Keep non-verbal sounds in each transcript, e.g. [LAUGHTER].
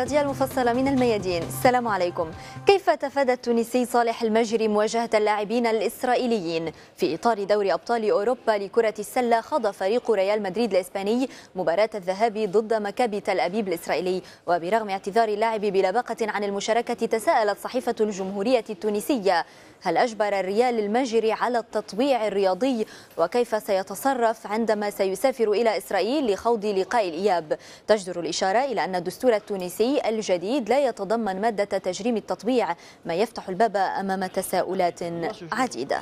الرياضية المفصلة من الميادين السلام عليكم كيف تفادى التونسي صالح المجري مواجهة اللاعبين الإسرائيليين في إطار دوري أبطال أوروبا لكرة السلة خاض فريق ريال مدريد الإسباني مباراة الذهاب ضد مكابي تل أبيب الإسرائيلي وبرغم اعتذار اللاعب بلباقة عن المشاركة تساءلت صحيفة الجمهورية التونسية هل أجبر الريال المجري على التطويع الرياضي وكيف سيتصرف عندما سيسافر إلى إسرائيل لخوض لقاء الإياب تجدر الإشارة إلى أن الدستور التونسي الجديد لا يتضمن مادة تجريم التطويع ما يفتح الباب أمام تساؤلات عديدة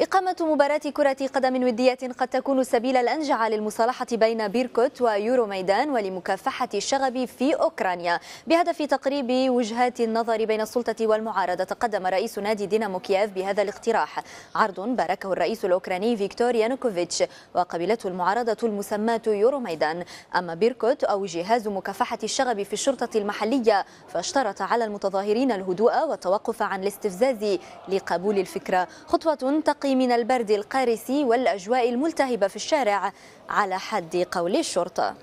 إقامة مباراة كرة قدم ودية قد تكون السبيل الأنجع للمصالحة بين بيركوت ويورو ميدان ولمكافحة الشغب في أوكرانيا بهدف تقريب وجهات النظر بين السلطة والمعارضة تقدم رئيس نادي دينامو كييف بهذا الاقتراح عرض باركه الرئيس الأوكراني فيكتور يانوكوفيتش وقبلته المعارضة المسماة يورو ميدان أما بيركوت أو جهاز مكافحة الشغب في الشرطة المحلية فاشترط على المتظاهرين الهدوء والتوقف عن الاستفزاز لقبول الفكرة خطوة تقي من البرد القارس والأجواء الملتهبة في الشارع على حد قول الشرطة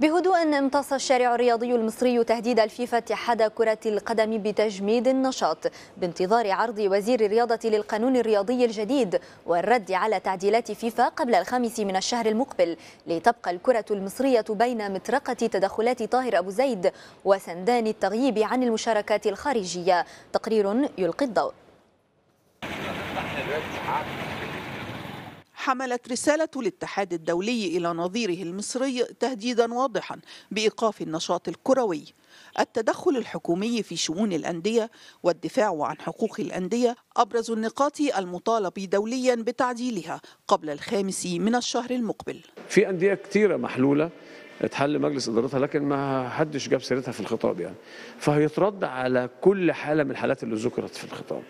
بهدوء امتص الشارع الرياضي المصري تهديد الفيفا اتحاد كرة القدم بتجميد النشاط بانتظار عرض وزير الرياضة للقانون الرياضي الجديد والرد على تعديلات فيفا قبل الخامس من الشهر المقبل لتبقى الكرة المصرية بين مطرقة تدخلات طاهر أبو زيد وسندان التغييب عن المشاركات الخارجية تقرير يلقي الضوء حملت رسالة الاتحاد الدولي إلى نظيره المصري تهديدا واضحا بإيقاف النشاط الكروي التدخل الحكومي في شؤون الأندية والدفاع عن حقوق الأندية أبرز النقاط المطالب دوليا بتعديلها قبل الخامس من الشهر المقبل في أندية كثيرة محلولة اتحل مجلس ادارتها لكن ما حدش جاب سيرتها في الخطاب يعني فهيترد على كل حاله من الحالات اللي ذكرت في الخطاب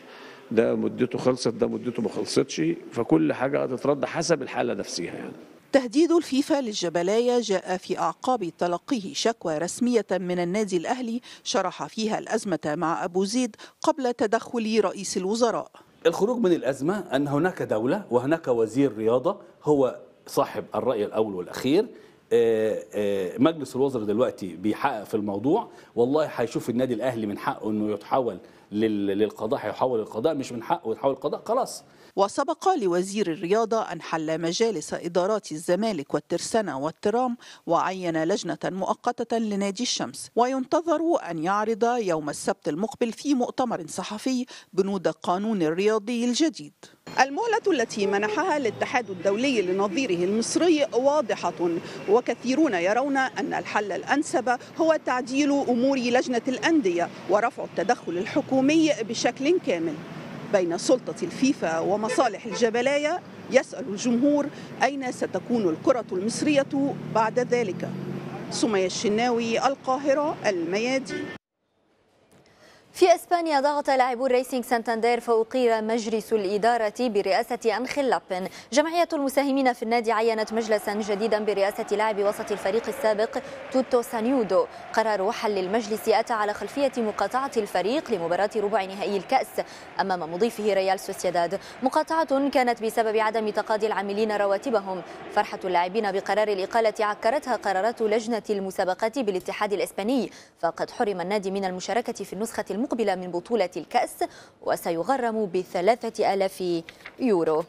ده مدته خلصت ده مدته ما خلصتش فكل حاجه هتترد حسب الحاله نفسها يعني تهديد الفيفا للجبلاية جاء في أعقاب تلقيه شكوى رسمية من النادي الأهلي شرح فيها الأزمة مع أبو زيد قبل تدخل رئيس الوزراء الخروج من الأزمة أن هناك دولة وهناك وزير رياضة هو صاحب الرأي الأول والأخير آه، آه، مجلس الوزراء دلوقتي بيحقق في الموضوع والله هيشوف النادي الأهلي من حقه أنه يتحول للقضاء هيحول القضاء مش من حقه يحول القضاء خلاص وسبق لوزير الرياضة أن حل مجالس إدارات الزمالك والترسانة والترام وعين لجنة مؤقتة لنادي الشمس وينتظر أن يعرض يوم السبت المقبل في مؤتمر صحفي بنود القانون الرياضي الجديد المهلة التي منحها الاتحاد الدولي لنظيره المصري واضحة وكثيرون يرون أن الحل الأنسب هو تعديل أمور لجنة الأندية ورفع التدخل الحكومي بشكل كامل بين سلطة الفيفا ومصالح الجبلاية يسأل الجمهور أين ستكون الكرة المصرية بعد ذلك سمية الشناوي القاهرة الميادين في اسبانيا ضغط لاعبو ريسينغ سانتاندير فأقير مجلس الإدارة برئاسة أنخيل لابن جمعية المساهمين في النادي عينت مجلسا جديدا برئاسة لاعب وسط الفريق السابق توتو سانيودو قرار حل المجلس أتى على خلفية مقاطعة الفريق لمباراة ربع نهائي الكأس أمام مضيفه ريال سوسيداد مقاطعة كانت بسبب عدم تقاضي العاملين رواتبهم فرحة اللاعبين بقرار الإقالة عكرتها قرارات لجنة المسابقات بالاتحاد الإسباني فقد حرم النادي من المشاركة في النسخة المقبلة من بطولة الكأس وسيغرم بثلاثة آلاف يورو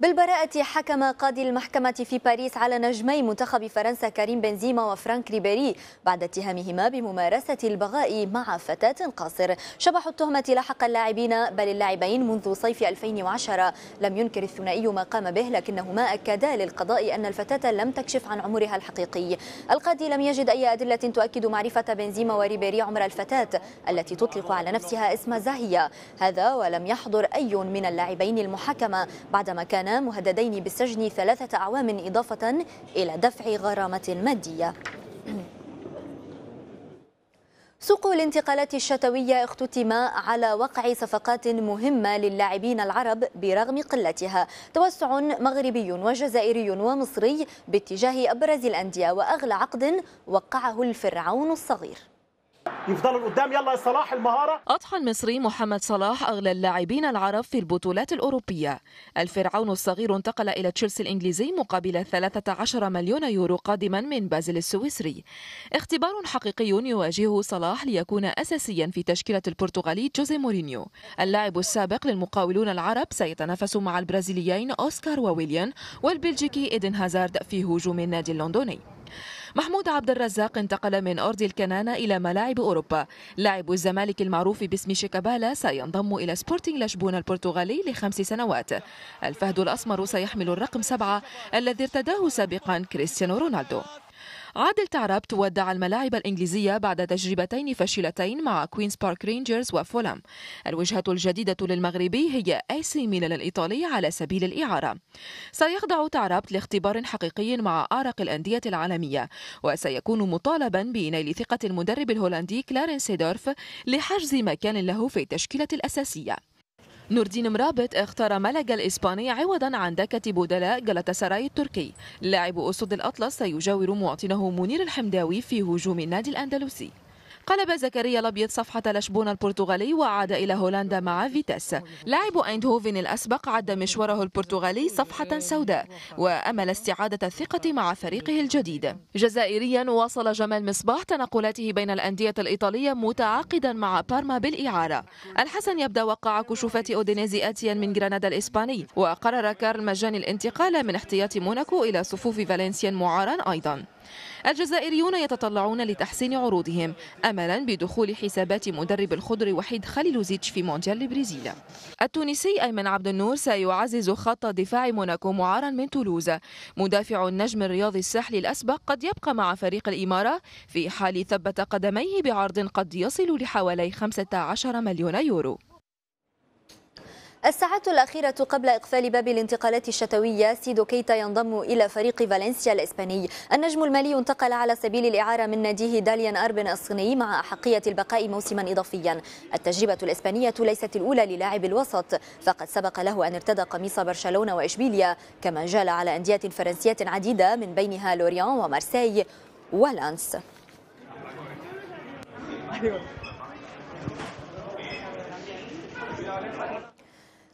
بالبراءة حكم قاضي المحكمة في باريس على نجمي منتخب فرنسا كريم بنزيما وفرانك ريبيري بعد اتهامهما بممارسة البغاء مع فتاة قاصر شبح التهمة لاحق اللاعبين بل اللاعبين منذ صيف 2010 لم ينكر الثنائي ما قام به لكنهما أكدا للقضاء أن الفتاة لم تكشف عن عمرها الحقيقي القاضي لم يجد أي أدلة تؤكد معرفة بنزيما وريبيري عمر الفتاة التي تطلق على نفسها اسم زاهية هذا ولم يحضر أي من اللاعبين المحاكمة بعدما كان كانا مهددين بالسجن ثلاثة أعوام إضافة إلى دفع غرامة مادية [CLEARS THROAT] سوق الانتقالات الشتوية اختتم على وقع صفقات مهمة للاعبين العرب برغم قلتها توسع مغربي وجزائري ومصري باتجاه أبرز الأندية وأغلى عقد وقعه الفرعون الصغير يفضلوا لقدام يلا يا صلاح المهاره اضحى المصري محمد صلاح اغلى اللاعبين العرب في البطولات الاوروبيه الفرعون الصغير انتقل الى تشيلسي الانجليزي مقابل 13 مليون يورو قادما من بازل السويسري اختبار حقيقي يواجهه صلاح ليكون اساسيا في تشكيله البرتغالي جوزي مورينيو اللاعب السابق للمقاولون العرب سيتنافس مع البرازيليين اوسكار وويليان والبلجيكي ايدن هازارد في هجوم النادي اللندني محمود عبد الرزاق انتقل من أرض الكنانة إلى ملاعب أوروبا لاعب الزمالك المعروف باسم شيكابالا سينضم إلى سبورتينغ لشبونة البرتغالي لخمس سنوات الفهد الأسمر سيحمل الرقم سبعة الذي ارتداه سابقا كريستيانو رونالدو عادل تعرب تودع الملاعب الإنجليزية بعد تجربتين فاشلتين مع كوينز بارك رينجرز وفولام الوجهة الجديدة للمغربي هي اي سي ميلان الإيطالي على سبيل الإعارة سيخضع تعرب لاختبار حقيقي مع أعرق الأندية العالمية وسيكون مطالبا بنيل ثقة المدرب الهولندي كلارنس سيدورف لحجز مكان له في التشكيلة الأساسية نور الدين مرابط اختار ملقا الإسباني عوضا عن دكة بودلاء سراي التركي لاعب أسود الأطلس سيجاور مواطنه منير الحمداوي في هجوم النادي الأندلسي قلب زكريا الأبيض صفحة لشبونة البرتغالي وعاد إلى هولندا مع فيتاس لاعب أيندهوفن الأسبق عد مشواره البرتغالي صفحة سوداء وأمل استعادة الثقة مع فريقه الجديد جزائريا واصل جمال مصباح تنقلاته بين الأندية الإيطالية متعاقدا مع بارما بالإعارة الحسن يبدأ وقع كشوفات أودينيزي آتيا من جرانادا الإسباني وقرر كارل مجاني الانتقال من احتياط موناكو إلى صفوف فالنسيا معارا أيضا الجزائريون يتطلعون لتحسين عروضهم أملا بدخول حسابات مدرب الخضر وحيد خليلوزيتش في مونديال البرازيل. التونسي أيمن عبد النور سيعزز خط دفاع موناكو معارا من تولوز مدافع النجم الرياضي الساحلي الأسبق قد يبقى مع فريق الإمارة في حال ثبت قدميه بعرض قد يصل لحوالي 15 مليون يورو الساعات الأخيرة قبل إقفال باب الانتقالات الشتوية سيدو كيتا ينضم إلى فريق فالنسيا الإسباني النجم المالي انتقل على سبيل الإعارة من ناديه داليان أربن الصيني مع أحقية البقاء موسما إضافيا التجربة الإسبانية ليست الأولى للاعب الوسط فقد سبق له أن ارتدى قميص برشلونة وإشبيليا كما جال على أندية فرنسية عديدة من بينها لوريان ومارسي ولانس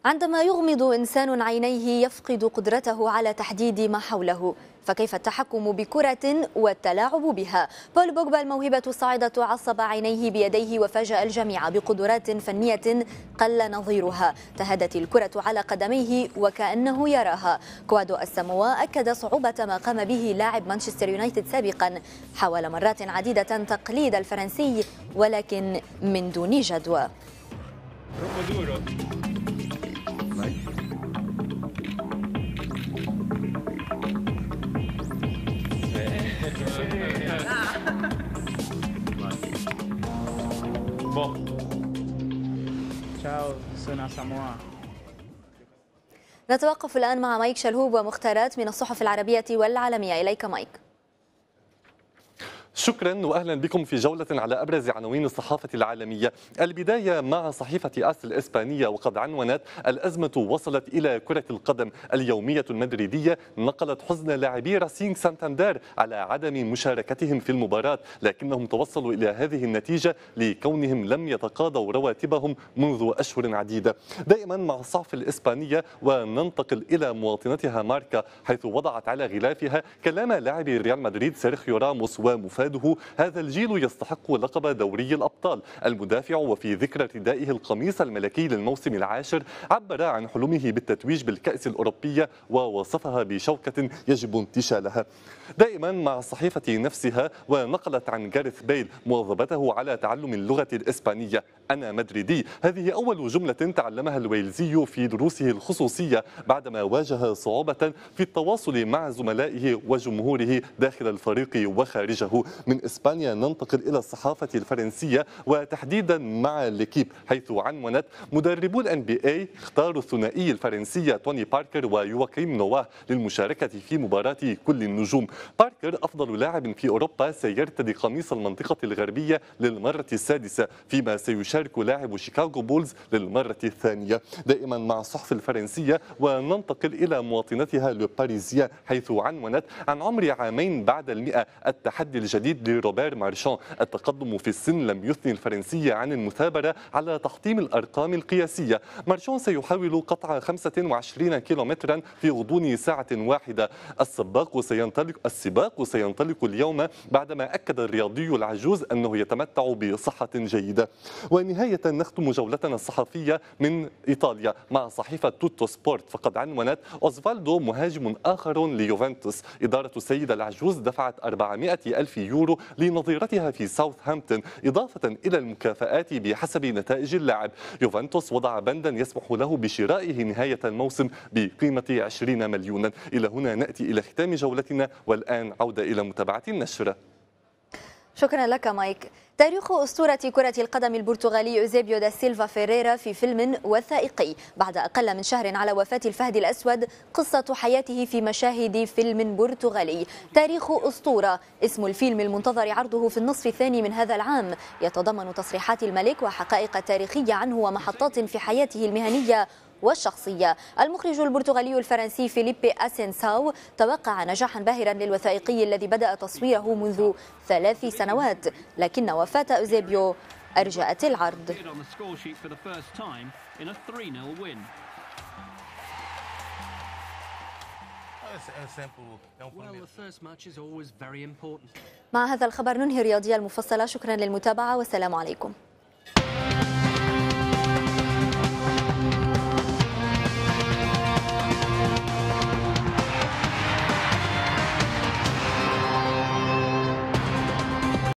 عندما يغمض إنسان عينيه يفقد قدرته على تحديد ما حوله فكيف التحكم بكرة والتلاعب بها بول بوجبا الموهبة الصاعدة عصب عينيه بيديه وفاجأ الجميع بقدرات فنية قل نظيرها تهدت الكرة على قدميه وكأنه يراها كوادو السموا أكد صعوبة ما قام به لاعب مانشستر يونايتد سابقا حاول مرات عديدة تقليد الفرنسي ولكن من دون جدوى سونا ساموا نتوقف الآن مع مايك شلهوب ومختارات من الصحف العربية والعالمية إليك مايك شكرا واهلا بكم في جوله على ابرز عناوين الصحافه العالميه، البدايه مع صحيفه اس الاسبانيه وقد عنونت الازمه وصلت الى كره القدم، اليوميه المدريديه نقلت حزن لاعبي راسينغ سانتاندير على عدم مشاركتهم في المباراه، لكنهم توصلوا الى هذه النتيجه لكونهم لم يتقاضوا رواتبهم منذ اشهر عديده. دائما مع الصحف الاسبانيه وننتقل الى مواطنتها ماركا حيث وضعت على غلافها كلام لاعبي ريال مدريد سيرخيو راموس ومفاد وأولاده هذا الجيل يستحق لقب دوري الأبطال المدافع وفي ذكرى ارتدائه القميص الملكي للموسم العاشر عبر عن حلمه بالتتويج بالكأس الأوروبية ووصفها بشوكة يجب انتشالها دائما مع الصحيفة نفسها ونقلت عن جارث بيل مواظبته على تعلم اللغة الإسبانية أنا مدريدي هذه أول جملة تعلمها الويلزي في دروسه الخصوصية بعدما واجه صعوبة في التواصل مع زملائه وجمهوره داخل الفريق وخارجه من إسبانيا ننتقل إلى الصحافة الفرنسية وتحديدا مع ليكيب حيث عنونت مدربو الان بي اي اختاروا الثنائي الفرنسي توني باركر ويواكيم نواه للمشاركة في مباراة كل النجوم باركر أفضل لاعب في أوروبا سيرتدي قميص المنطقة الغربية للمرة السادسة فيما سيشارك لاعب شيكاغو بولز للمرة الثانية دائما مع الصحف الفرنسية وننتقل إلى مواطنتها لو حيث عنونت عن عمر عامين بعد المئة التحدي الجديد الشديد لروبير مارشان التقدم في السن لم يثني الفرنسية عن المثابرة على تحطيم الأرقام القياسية مارشان سيحاول قطع 25 كيلومترا في غضون ساعة واحدة السباق سينطلق السباق سينطلق اليوم بعدما أكد الرياضي العجوز أنه يتمتع بصحة جيدة ونهاية نختم جولتنا الصحفية من إيطاليا مع صحيفة توتو سبورت فقد عنونت أوزفالدو مهاجم آخر ليوفنتوس إدارة السيد العجوز دفعت 400 ألف يورو لنظيرتها في ساوثهامبتون إضافة إلى المكافآت بحسب نتائج اللاعب يوفنتوس وضع بندا يسمح له بشرائه نهاية الموسم بقيمة 20 مليونا إلى هنا نأتي إلى ختام جولتنا والآن عودة إلى متابعة النشرة شكرا لك مايك تاريخ أسطورة كرة القدم البرتغالي أوزيبيو دا سيلفا فيريرا في فيلم وثائقي بعد أقل من شهر على وفاة الفهد الأسود قصة حياته في مشاهد فيلم برتغالي تاريخ أسطورة اسم الفيلم المنتظر عرضه في النصف الثاني من هذا العام يتضمن تصريحات الملك وحقائق تاريخية عنه ومحطات في حياته المهنية والشخصية المخرج البرتغالي الفرنسي فيليبي أسينساو توقع نجاحا باهرا للوثائقي الذي بدأ تصويره منذ ثلاث سنوات لكن وفاة أوزيبيو أرجأت العرض مع هذا الخبر ننهي الرياضية المفصلة شكرا للمتابعة والسلام عليكم